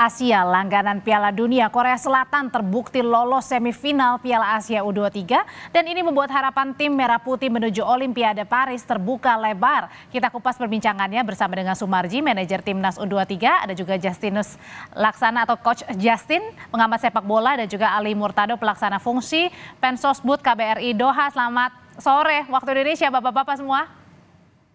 Asia langganan Piala Dunia Korea Selatan terbukti lolos semifinal Piala Asia U23 dan ini membuat harapan tim Merah Putih menuju Olimpiade Paris terbuka lebar. Kita kupas perbincangannya bersama dengan Sumarji, manajer timnas U23, ada juga Justinus Laksana atau coach Justin, pengamat sepak bola dan juga Ali Murtado pelaksana fungsi Pensosbud KBRI Doha. Selamat sore waktu Indonesia Bapak-bapak semua.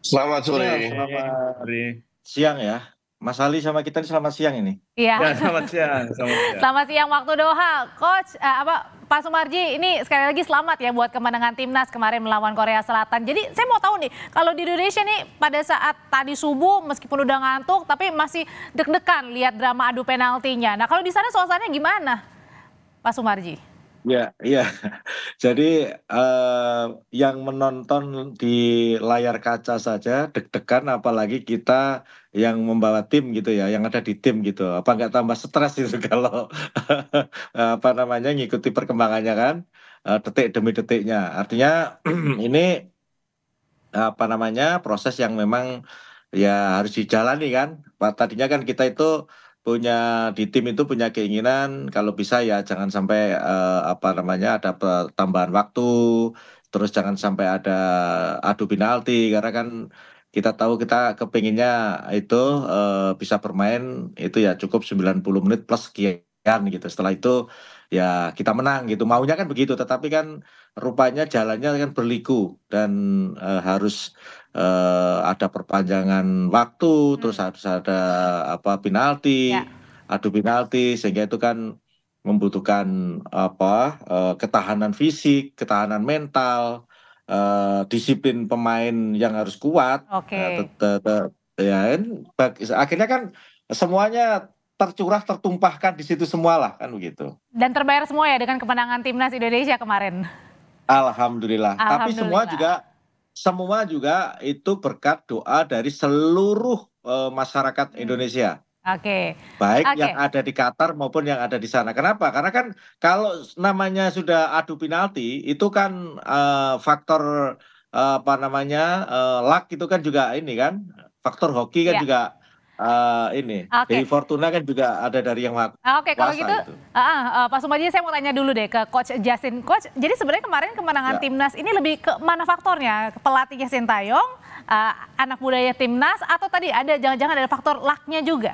Selamat sore. Selamat, selamat siang ya. Mas Ali sama kita ini selamat siang ini. Iya. Ya, selamat siang. Selamat siang. selamat siang waktu Doha. Coach, uh, apa Pak Sumarji, ini sekali lagi selamat ya buat kemenangan timnas kemarin melawan Korea Selatan. Jadi saya mau tahu nih, kalau di Indonesia nih pada saat tadi subuh meskipun udah ngantuk tapi masih deg-degan lihat drama adu penaltinya. Nah kalau di sana suasananya gimana, Pak Sumarji? Ya, ya. Jadi uh, yang menonton di layar kaca saja deg-degan, apalagi kita yang membawa tim gitu ya, yang ada di tim gitu. Apa nggak tambah stres itu kalau apa namanya ngikuti perkembangannya kan, eh, detik demi detiknya. Artinya ini apa namanya proses yang memang ya harus dijalani kan. Tadinya kan kita itu punya di tim itu punya keinginan kalau bisa ya jangan sampai uh, apa namanya ada tambahan waktu terus jangan sampai ada adu penalti karena kan kita tahu kita kepinginnya itu uh, bisa bermain itu ya cukup 90 menit plus sekian kan gitu. Setelah itu ya kita menang gitu. Maunya kan begitu, tetapi kan rupanya jalannya kan berliku dan e, harus e, ada perpanjangan waktu, hmm. terus harus ada apa penalti, ya. adu penalti sehingga itu kan membutuhkan apa e, ketahanan fisik, ketahanan mental, e, disiplin pemain yang harus kuat. Oke. Okay. Nah, ya, kan, akhirnya kan semuanya tercurah tertumpahkan di situ semualah kan begitu. Dan terbayar semua ya dengan kemenangan timnas Indonesia kemarin. Alhamdulillah. Alhamdulillah. Tapi semua juga semua juga itu berkat doa dari seluruh uh, masyarakat hmm. Indonesia. Oke. Okay. Baik okay. yang ada di Qatar maupun yang ada di sana. Kenapa? Karena kan kalau namanya sudah adu penalti itu kan uh, faktor uh, apa namanya uh, luck itu kan juga ini kan faktor hoki kan yeah. juga uh, ini okay. Dewi Fortuna kan juga ada dari yang ah, Oke okay, kalau gitu uh, uh, Pak Sumaji saya mau tanya dulu deh ke Coach Justin Coach jadi sebenarnya kemarin kemenangan ya. timnas ini lebih ke mana faktornya pelatihnya Sintayong uh, anak budaya timnas atau tadi ada jangan-jangan ada faktor lucknya juga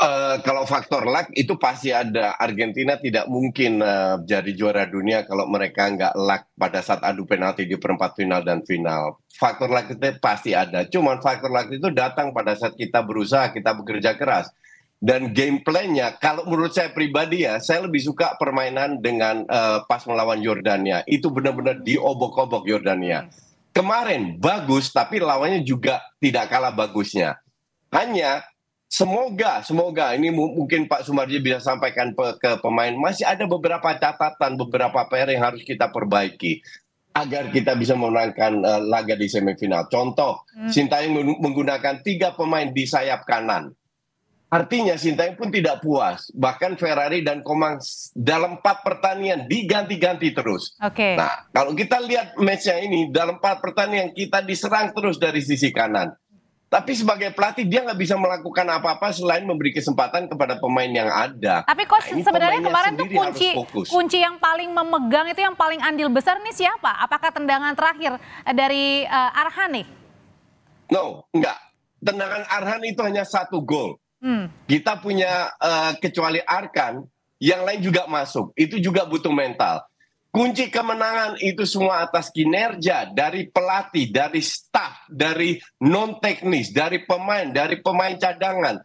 Eh, kalau faktor luck itu pasti ada. Argentina tidak mungkin uh, jadi juara dunia kalau mereka nggak luck pada saat adu penalti di perempat final dan final. Faktor luck itu pasti ada. Cuman faktor luck itu datang pada saat kita berusaha, kita bekerja keras. Dan game nya kalau menurut saya pribadi ya, saya lebih suka permainan dengan uh, pas melawan Jordania. Itu benar-benar diobok-obok Jordania. Kemarin bagus, tapi lawannya juga tidak kalah bagusnya. Hanya Semoga, semoga ini mungkin Pak Sumarji bisa sampaikan ke pemain. Masih ada beberapa catatan, beberapa PR yang harus kita perbaiki agar kita bisa memenangkan uh, laga di semifinal. Contoh, hmm. Sintayong menggunakan tiga pemain di sayap kanan. Artinya Sintayong pun tidak puas. Bahkan Ferrari dan Komang dalam empat pertandingan diganti-ganti terus. Okay. Nah, kalau kita lihat matchnya ini dalam empat pertandingan kita diserang terus dari sisi kanan. Tapi sebagai pelatih dia nggak bisa melakukan apa-apa selain memberi kesempatan kepada pemain yang ada. Tapi coach nah, sebenarnya kemarin tuh kunci kunci yang paling memegang itu yang paling andil besar nih siapa? Apakah tendangan terakhir eh, dari uh, Arhan nih? No, enggak. Tendangan Arhan itu hanya satu gol. Hmm. Kita punya uh, kecuali Arkan, yang lain juga masuk. Itu juga butuh mental. Kunci kemenangan itu semua atas kinerja dari pelatih, dari staf, dari non teknis, dari pemain, dari pemain cadangan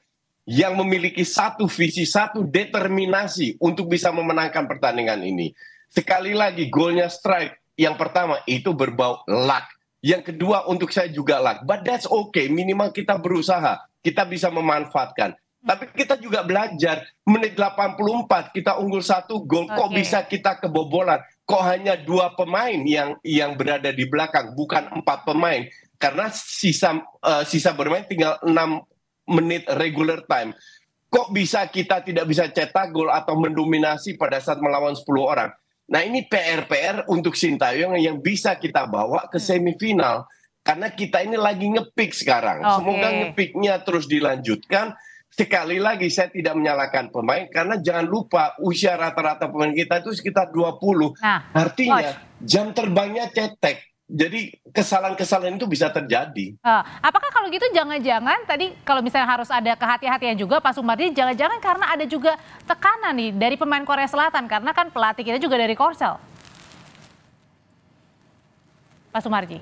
yang memiliki satu visi, satu determinasi untuk bisa memenangkan pertandingan ini. Sekali lagi golnya strike yang pertama itu berbau luck. Yang kedua untuk saya juga luck. But that's okay, minimal kita berusaha, kita bisa memanfaatkan. Tapi kita juga belajar menit 84 kita unggul satu gol okay. kok bisa kita kebobolan kok hanya dua pemain yang yang berada di belakang bukan empat pemain karena sisa uh, sisa bermain tinggal enam menit regular time kok bisa kita tidak bisa cetak gol atau mendominasi pada saat melawan 10 orang nah ini PR PR untuk Sintayong yang bisa kita bawa ke hmm. semifinal karena kita ini lagi ngepick sekarang okay. semoga ngepicknya terus dilanjutkan sekali lagi saya tidak menyalahkan pemain karena jangan lupa usia rata-rata pemain kita itu sekitar 20. Nah, Artinya watch. jam terbangnya cetek. Jadi kesalahan-kesalahan itu bisa terjadi. Uh, apakah kalau gitu jangan-jangan tadi kalau misalnya harus ada kehati-hatian juga Pak Sumardi, jangan-jangan karena ada juga tekanan nih dari pemain Korea Selatan karena kan pelatih kita juga dari Korsel. Pak Sumardi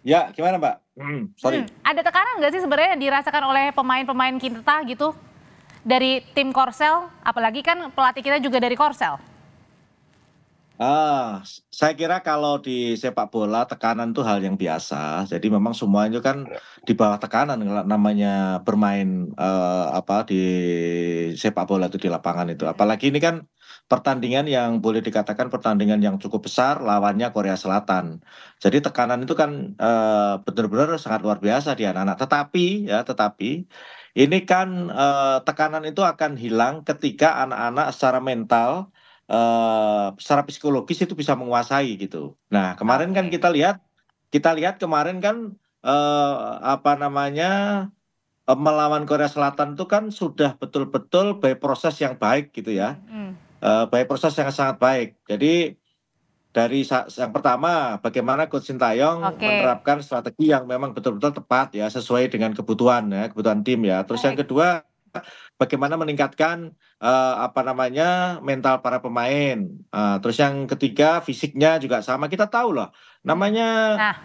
Ya, gimana Pak? Hmm, sorry. Hmm, ada tekanan nggak sih sebenarnya dirasakan oleh pemain-pemain kita gitu dari tim Korsel, apalagi kan pelatih kita juga dari Korsel. Ah, saya kira kalau di sepak bola tekanan itu hal yang biasa. Jadi memang semuanya kan ya. di bawah tekanan namanya bermain uh, apa di sepak bola itu di lapangan itu. Apalagi ini kan pertandingan yang boleh dikatakan pertandingan yang cukup besar lawannya Korea Selatan. Jadi tekanan itu kan e, benar-benar sangat luar biasa di anak-anak. Tetapi ya tetapi ini kan e, tekanan itu akan hilang ketika anak-anak secara mental e, secara psikologis itu bisa menguasai gitu. Nah, kemarin kan kita lihat kita lihat kemarin kan e, apa namanya melawan Korea Selatan itu kan sudah betul-betul by proses yang baik gitu ya. Mm Eh, baik proses yang sangat baik. Jadi dari yang pertama bagaimana coach Sintayong okay. menerapkan strategi yang memang betul-betul tepat ya sesuai dengan kebutuhan ya kebutuhan tim ya. Terus yang kedua bagaimana meningkatkan uh, apa namanya mental para pemain. Uh, terus yang ketiga fisiknya juga sama kita tahu loh. Namanya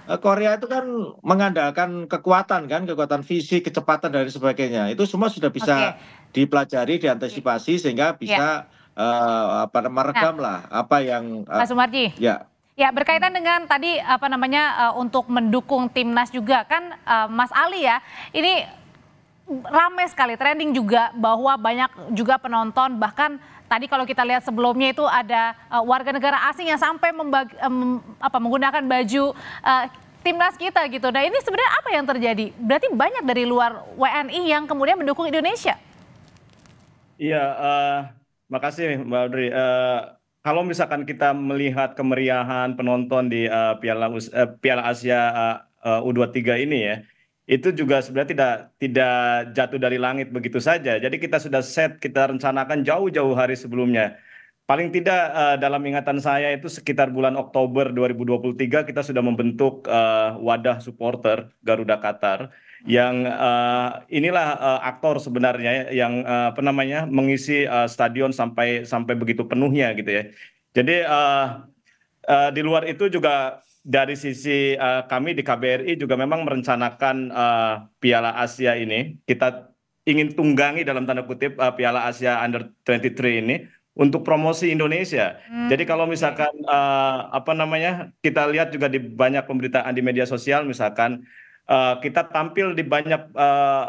nah. Korea itu kan mengandalkan kekuatan kan, kekuatan fisik, kecepatan dan sebagainya. Itu semua sudah bisa okay. dipelajari, diantisipasi sehingga ya. bisa yeah uh, apa merekam nah, lah apa yang uh, Pak Sumarji. Ya. Ya, berkaitan dengan tadi apa namanya uh, untuk mendukung timnas juga kan uh, Mas Ali ya. Ini rame sekali trending juga bahwa banyak juga penonton bahkan tadi kalau kita lihat sebelumnya itu ada uh, warga negara asing yang sampai um, apa menggunakan baju uh, timnas kita gitu. Nah, ini sebenarnya apa yang terjadi? Berarti banyak dari luar WNI yang kemudian mendukung Indonesia. Iya, uh, makasih Mbak Audrey. Uh, kalau misalkan kita melihat kemeriahan penonton di uh, Piala uh, Piala Asia uh, uh, U23 ini ya, itu juga sebenarnya tidak tidak jatuh dari langit begitu saja. Jadi kita sudah set, kita rencanakan jauh-jauh hari sebelumnya. Paling tidak uh, dalam ingatan saya itu sekitar bulan Oktober 2023 kita sudah membentuk uh, wadah supporter Garuda Qatar yang uh, inilah uh, aktor sebenarnya yang uh, apa namanya mengisi uh, stadion sampai sampai begitu penuhnya gitu ya. Jadi uh, uh, di luar itu juga dari sisi uh, kami di KBRI juga memang merencanakan uh, Piala Asia ini kita ingin tunggangi dalam tanda kutip uh, Piala Asia Under 23 ini untuk promosi Indonesia. Hmm. Jadi kalau misalkan uh, apa namanya kita lihat juga di banyak pemberitaan di media sosial misalkan Eh, kita tampil di banyak eh,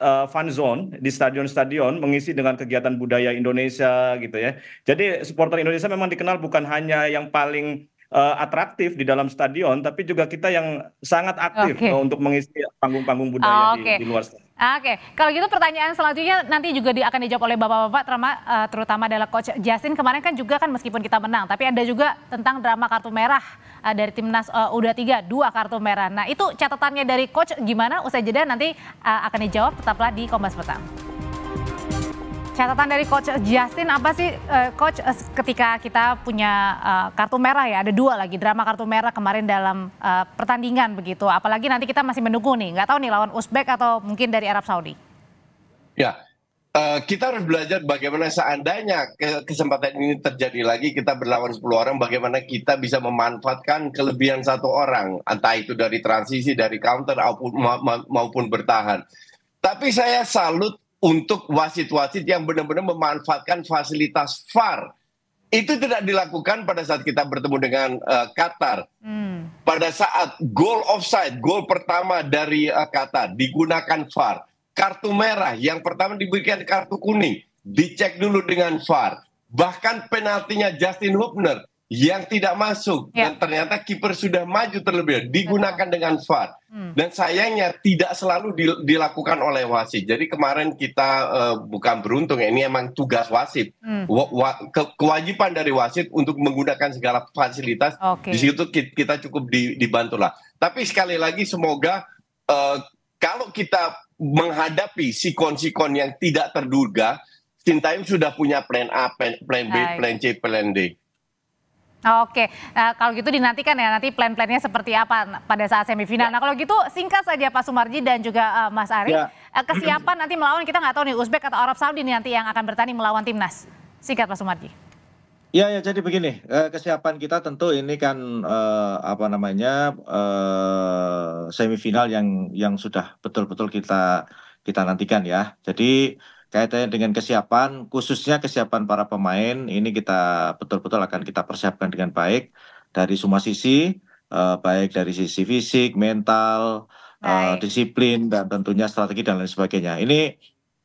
eh, fun zone di stadion stadion mengisi dengan kegiatan budaya Indonesia gitu ya. Jadi supporter Indonesia memang dikenal bukan hanya yang paling uh, atraktif di dalam stadion, tapi juga kita yang sangat aktif okay. untuk mengisi panggung-panggung budaya okay. di, di luar stadion. Oke, kalau gitu pertanyaan selanjutnya nanti juga di, akan dijawab oleh bapak-bapak, terutama, uh, eh, terutama adalah coach Justin kemarin kan juga kan meskipun kita menang, tapi ada juga tentang drama kartu merah uh, dari timnas eh, uh, U23 dua kartu merah. Nah itu catatannya dari coach gimana? Usai jeda nanti uh, akan dijawab tetaplah di Kompas Petang. Catatan dari coach Justin apa sih uh, coach uh, ketika kita punya uh, kartu merah ya ada dua lagi drama kartu merah kemarin dalam uh, pertandingan begitu. Apalagi nanti kita masih menunggu nih, nggak tahu nih lawan Uzbek atau mungkin dari Arab Saudi. Ya, Uh, kita harus belajar bagaimana seandainya kesempatan ini terjadi lagi kita berlawan 10 orang bagaimana kita bisa memanfaatkan kelebihan satu orang entah itu dari transisi dari counter maupun ma ma maupun bertahan. Tapi saya salut untuk wasit-wasit yang benar-benar memanfaatkan fasilitas VAR. Itu tidak dilakukan pada saat kita bertemu dengan uh, Qatar. Hmm. Pada saat goal offside, goal pertama dari uh, Qatar digunakan VAR. Kartu merah yang pertama diberikan kartu kuning, dicek dulu dengan VAR. Bahkan penaltinya Justin Hubner yang tidak masuk ya. dan ternyata kiper sudah maju terlebih dahulu digunakan Betul. dengan VAR hmm. dan sayangnya tidak selalu dilakukan oleh wasit. Jadi kemarin kita uh, bukan beruntung ya, ini emang tugas wasit. Hmm. Wa wa ke kewajiban dari wasit untuk menggunakan segala fasilitas okay. di situ kita cukup di lah Tapi sekali lagi semoga uh, kalau kita menghadapi sikon-sikon yang tidak terduga Sintayong sudah punya plan A, plan B, plan C, plan D Oke, nah, kalau gitu dinantikan ya nanti plan-plannya seperti apa pada saat semifinal. Ya. Nah kalau gitu singkat saja Pak Sumarji dan juga uh, Mas Ari, ya. Eh, kesiapan nanti melawan kita nggak tahu nih Uzbek atau Arab Saudi nanti yang akan bertanding melawan timnas. Singkat Pak Sumarji. Ya, ya jadi begini kesiapan kita tentu ini kan uh, apa namanya uh, semifinal yang yang sudah betul-betul kita kita nantikan ya. Jadi kaitannya dengan kesiapan, khususnya kesiapan para pemain, ini kita betul-betul akan kita persiapkan dengan baik dari semua sisi, eh, baik dari sisi fisik, mental, eh, disiplin, dan tentunya strategi dan lain sebagainya. Ini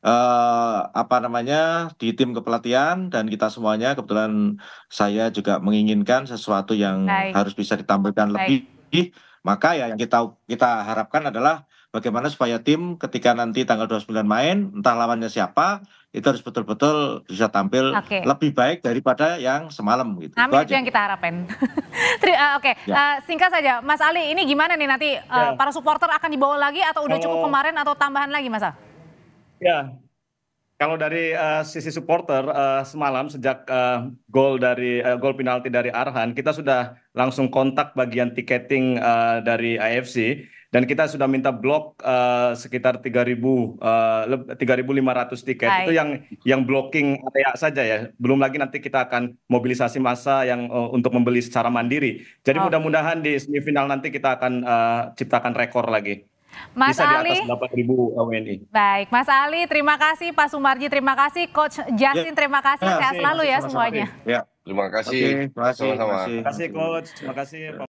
eh, apa namanya di tim kepelatihan dan kita semuanya kebetulan saya juga menginginkan sesuatu yang baik. harus bisa ditampilkan baik. lebih, maka ya yang kita kita harapkan adalah bagaimana supaya tim ketika nanti tanggal 29 main entah lawannya siapa itu harus betul-betul bisa tampil okay. lebih baik daripada yang semalam gitu. Amin itu, itu yang kita harapkan. uh, eh, Oke, okay. ya. uh, singkat saja, Mas Ali, ini gimana nih nanti uh, para supporter akan dibawa lagi atau udah kalau, cukup oh. kemarin atau tambahan lagi, Mas? Ya, kalau dari uh, sisi supporter uh, semalam sejak uh, gol dari uh, gol penalti dari Arhan, kita sudah langsung kontak bagian tiketing uh, dari AFC dan kita sudah minta blok uh, sekitar 3.000 uh, 3.500 tiket Hai. itu yang yang blocking area saja ya belum lagi nanti kita akan mobilisasi massa yang uh, untuk membeli secara mandiri jadi oh. mudah-mudahan di semifinal nanti kita akan uh, ciptakan rekor lagi Mas Bisa Ali, di atas 8.000 WNI. Baik, Mas Ali, terima kasih. Pak Sumarji, terima kasih. Coach Justin, ya. terima kasih. Ya, Sehat selalu ya semuanya. Ya, terima kasih. terima kasih. Terima kasih, Coach. Terima kasih.